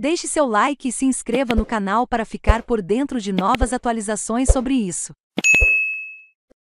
Deixe seu like e se inscreva no canal para ficar por dentro de novas atualizações sobre isso.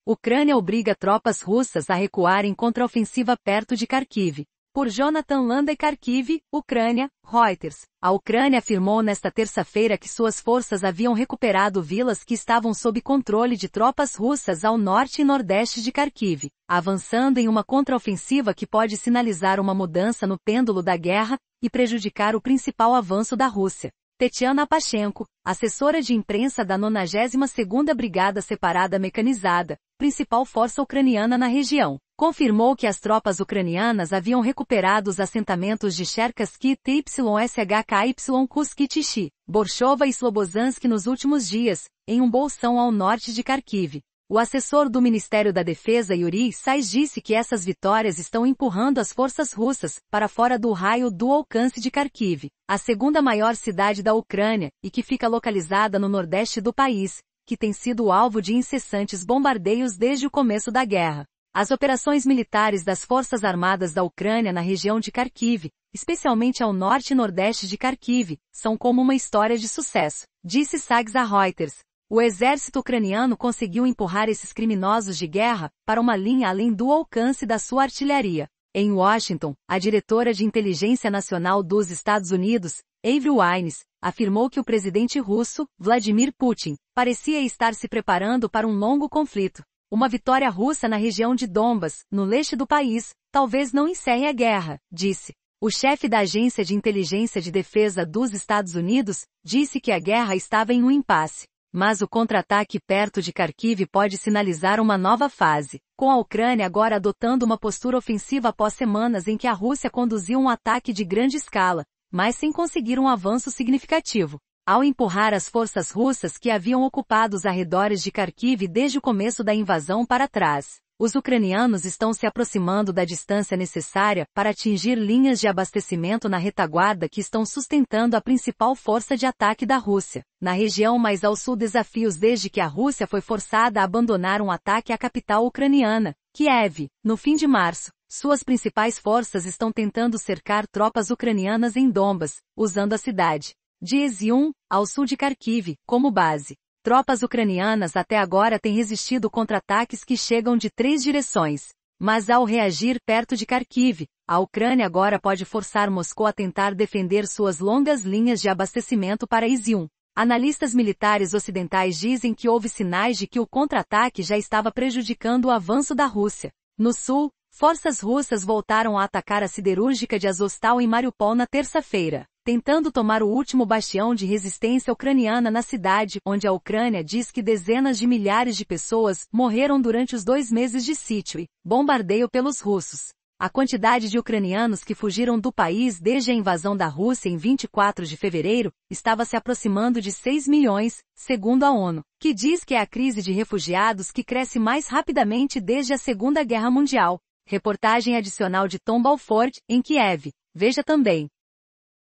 Ucrânia obriga tropas russas a recuar em contraofensiva perto de Kharkiv por Jonathan Landa e Kharkiv, Ucrânia, Reuters. A Ucrânia afirmou nesta terça-feira que suas forças haviam recuperado vilas que estavam sob controle de tropas russas ao norte e nordeste de Kharkiv, avançando em uma contraofensiva que pode sinalizar uma mudança no pêndulo da guerra e prejudicar o principal avanço da Rússia. Tetiana Pachenko, assessora de imprensa da 92ª Brigada Separada Mecanizada, principal força ucraniana na região, confirmou que as tropas ucranianas haviam recuperado os assentamentos de Cherkasky, TYSHKY, Kuskitishi, Borchova e Slobozansk nos últimos dias, em um bolsão ao norte de Kharkiv. O assessor do Ministério da Defesa Yuri Sais disse que essas vitórias estão empurrando as forças russas para fora do raio do alcance de Kharkiv, a segunda maior cidade da Ucrânia e que fica localizada no nordeste do país, que tem sido alvo de incessantes bombardeios desde o começo da guerra. As operações militares das Forças Armadas da Ucrânia na região de Kharkiv, especialmente ao norte e nordeste de Kharkiv, são como uma história de sucesso, disse Sags a Reuters. O exército ucraniano conseguiu empurrar esses criminosos de guerra para uma linha além do alcance da sua artilharia. Em Washington, a diretora de inteligência nacional dos Estados Unidos, Avery Wines, afirmou que o presidente russo, Vladimir Putin, parecia estar se preparando para um longo conflito, uma vitória russa na região de Dombas, no leste do país, talvez não encerre a guerra, disse. O chefe da Agência de Inteligência de Defesa dos Estados Unidos disse que a guerra estava em um impasse, mas o contra-ataque perto de Kharkiv pode sinalizar uma nova fase, com a Ucrânia agora adotando uma postura ofensiva após semanas em que a Rússia conduziu um ataque de grande escala, mas sem conseguir um avanço significativo. Ao empurrar as forças russas que haviam ocupado os arredores de Kharkiv desde o começo da invasão para trás, os ucranianos estão se aproximando da distância necessária para atingir linhas de abastecimento na retaguarda que estão sustentando a principal força de ataque da Rússia. Na região mais ao sul desafios desde que a Rússia foi forçada a abandonar um ataque à capital ucraniana, Kiev, no fim de março. Suas principais forças estão tentando cercar tropas ucranianas em Dombas, usando a cidade de Ezium, ao sul de Kharkiv, como base. Tropas ucranianas até agora têm resistido contra ataques que chegam de três direções. Mas ao reagir perto de Kharkiv, a Ucrânia agora pode forçar Moscou a tentar defender suas longas linhas de abastecimento para Izium. Analistas militares ocidentais dizem que houve sinais de que o contra-ataque já estava prejudicando o avanço da Rússia. No sul, Forças russas voltaram a atacar a siderúrgica de Azostal em Mariupol na terça-feira, tentando tomar o último bastião de resistência ucraniana na cidade, onde a Ucrânia diz que dezenas de milhares de pessoas morreram durante os dois meses de sítio e bombardeio pelos russos. A quantidade de ucranianos que fugiram do país desde a invasão da Rússia em 24 de fevereiro estava se aproximando de 6 milhões, segundo a ONU, que diz que é a crise de refugiados que cresce mais rapidamente desde a Segunda Guerra Mundial, Reportagem adicional de Tom Balford, em Kiev. Veja também.